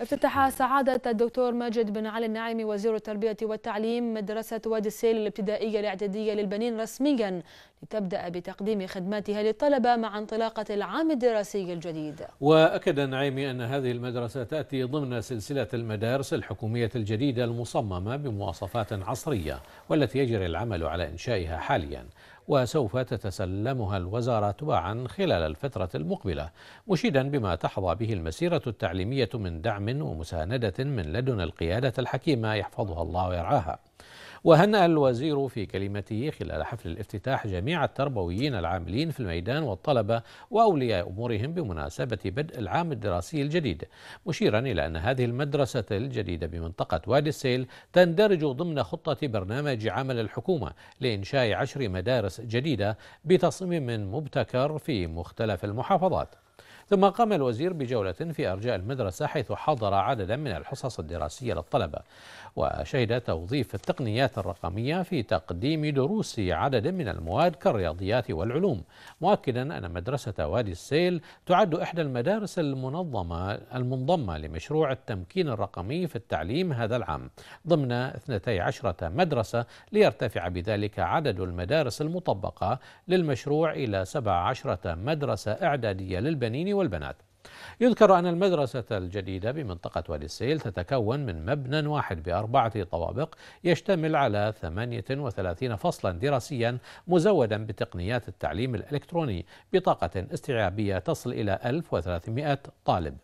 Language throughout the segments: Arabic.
افتتح سعادة الدكتور ماجد بن علي النعيمي وزير التربية والتعليم مدرسة وادي السيل الابتدائية الاعدادية للبنين رسميا لتبدأ بتقديم خدماتها للطلبة مع انطلاقة العام الدراسي الجديد وأكد النعيمي أن هذه المدرسة تأتي ضمن سلسلة المدارس الحكومية الجديدة المصممة بمواصفات عصرية والتي يجري العمل على إنشائها حاليا وسوف تتسلمها الوزارة تباعا خلال الفترة المقبلة مشيدا بما تحظى به المسيرة التعليمية من دعم ومساندة من لدن القيادة الحكيمة يحفظها الله ويرعاها وهنأ الوزير في كلمته خلال حفل الافتتاح جميع التربويين العاملين في الميدان والطلبة وأولياء أمورهم بمناسبة بدء العام الدراسي الجديد مشيرا إلى أن هذه المدرسة الجديدة بمنطقة وادي السيل تندرج ضمن خطة برنامج عمل الحكومة لإنشاء عشر مدارس جديدة بتصميم مبتكر في مختلف المحافظات ثم قام الوزير بجولة في أرجاء المدرسة حيث حضر عددا من الحصص الدراسية للطلبة وشهد توظيف التقنيات الرقمية في تقديم دروس عدد من المواد كالرياضيات والعلوم مؤكدا أن مدرسة وادي السيل تعد إحدى المدارس المنظمة المنضمة لمشروع التمكين الرقمي في التعليم هذا العام ضمن 12 مدرسة ليرتفع بذلك عدد المدارس المطبقة للمشروع إلى 17 مدرسة إعدادية للبنين والبنات يذكر أن المدرسة الجديدة بمنطقة وادي السيل تتكون من مبنى واحد بأربعة طوابق يشتمل على 38 فصلا دراسيا مزودا بتقنيات التعليم الإلكتروني بطاقة استيعابية تصل إلى 1300 طالب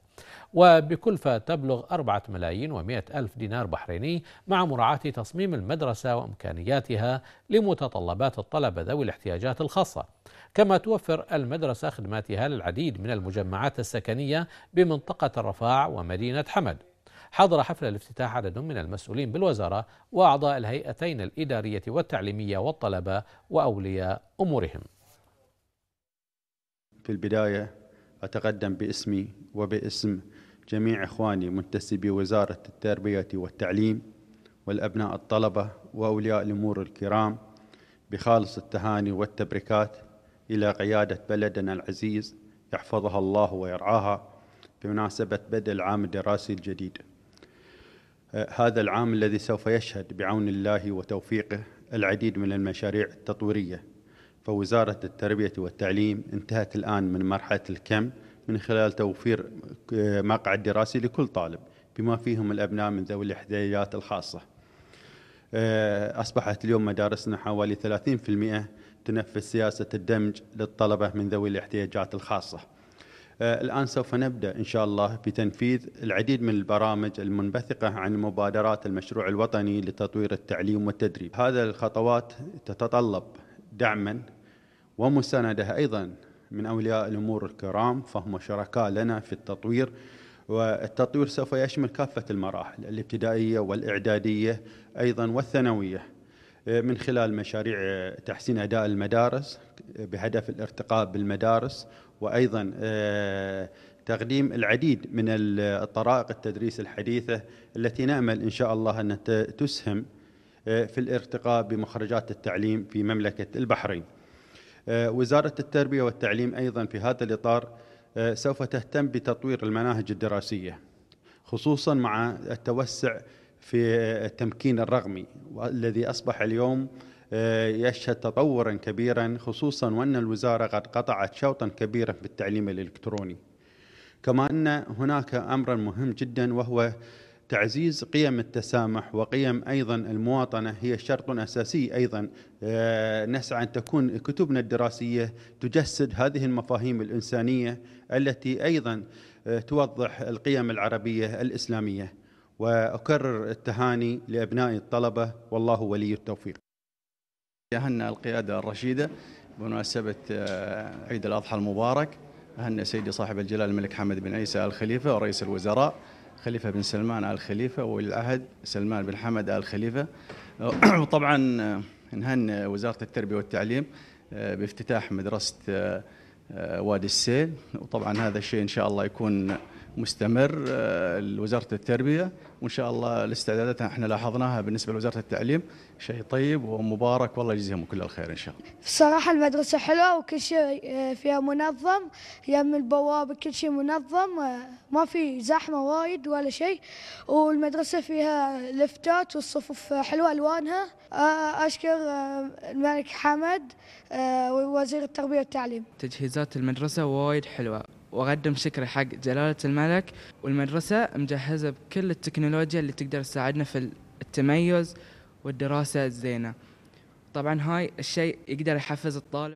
وبكلفة تبلغ 4 ملايين و ألف دينار بحريني مع مراعاة تصميم المدرسة وإمكانياتها لمتطلبات الطلبة ذوي الاحتياجات الخاصة كما توفر المدرسة خدماتها للعديد من المجمعات السكنية بمنطقة الرفاع ومدينة حمد حضر حفل الافتتاح عدد من المسؤولين بالوزارة وأعضاء الهيئتين الإدارية والتعليمية والطلبة وأولياء أمورهم في البداية أتقدم باسمي وباسم جميع إخواني منتسبي وزارة التربية والتعليم والأبناء الطلبة وأولياء الأمور الكرام بخالص التهاني والتبريكات إلى قيادة بلدنا العزيز يحفظها الله ويرعاها بمناسبة بدء العام الدراسي الجديد أه، هذا العام الذي سوف يشهد بعون الله وتوفيقه العديد من المشاريع التطويريه فوزارة التربية والتعليم انتهت الآن من مرحلة الكم من خلال توفير آه، مقعد دراسي لكل طالب بما فيهم الأبناء من ذوي الاحتياجات الخاصة آه، أصبحت اليوم مدارسنا حوالي 30% تنفذ سياسة الدمج للطلبة من ذوي الاحتياجات الخاصة آه، الآن سوف نبدأ إن شاء الله بتنفيذ العديد من البرامج المنبثقة عن مبادرات المشروع الوطني لتطوير التعليم والتدريب هذا الخطوات تتطلب دعما ومساندة أيضا من أولياء الأمور الكرام فهم شركاء لنا في التطوير والتطوير سوف يشمل كافة المراحل الابتدائية والإعدادية أيضا والثانوية من خلال مشاريع تحسين أداء المدارس بهدف الارتقاء بالمدارس وأيضا تقديم العديد من الطرائق التدريس الحديثة التي نأمل إن شاء الله أن تسهم في الارتقاء بمخرجات التعليم في مملكة البحرين آه، وزارة التربية والتعليم أيضا في هذا الإطار آه، سوف تهتم بتطوير المناهج الدراسية خصوصا مع التوسع في التمكين الرقمي الذي أصبح اليوم آه، يشهد تطورا كبيرا خصوصا وأن الوزارة قد قطعت شوطا كبيرا في التعليم الإلكتروني كما أن هناك أمرا مهم جدا وهو تعزيز قيم التسامح وقيم ايضا المواطنه هي شرط اساسي ايضا آه، نسعى ان تكون كتبنا الدراسيه تجسد هذه المفاهيم الانسانيه التي ايضا آه، توضح القيم العربيه الاسلاميه واكرر التهاني لابنائي الطلبه والله ولي التوفيق. اهلنا القياده الرشيده بمناسبه آه، عيد الاضحى المبارك اهلنا سيدي صاحب الجلال الملك حمد بن عيسى الخليفه ورئيس الوزراء خليفة بن سلمان آل خليفة وولي العهد سلمان بن حمد آل خليفة وطبعا آه، نهن وزارة التربية والتعليم آه، بافتتاح مدرسة آه، وادي السيل وطبعا هذا الشيء إن شاء الله يكون مستمر آه، لوزاره التربيه وان شاء الله الاستعدادات احنا لاحظناها بالنسبه لوزاره التعليم شيء طيب ومبارك والله يجزيهم كل الخير ان شاء الله. الصراحه المدرسه حلوه وكل شيء آه، فيها منظم يم البوابه كل شيء منظم آه، ما في زحمه وايد ولا شيء والمدرسه فيها لفتات والصفوف حلوه الوانها اشكر الملك حمد ووزير التربيه والتعليم. تجهيزات المدرسه وايد حلوه واقدم شكري حق جلاله الملك والمدرسه مجهزه بكل التكنولوجيا اللي تقدر تساعدنا في التميز والدراسه الزينه طبعا هاي الشيء يقدر يحفز الطالب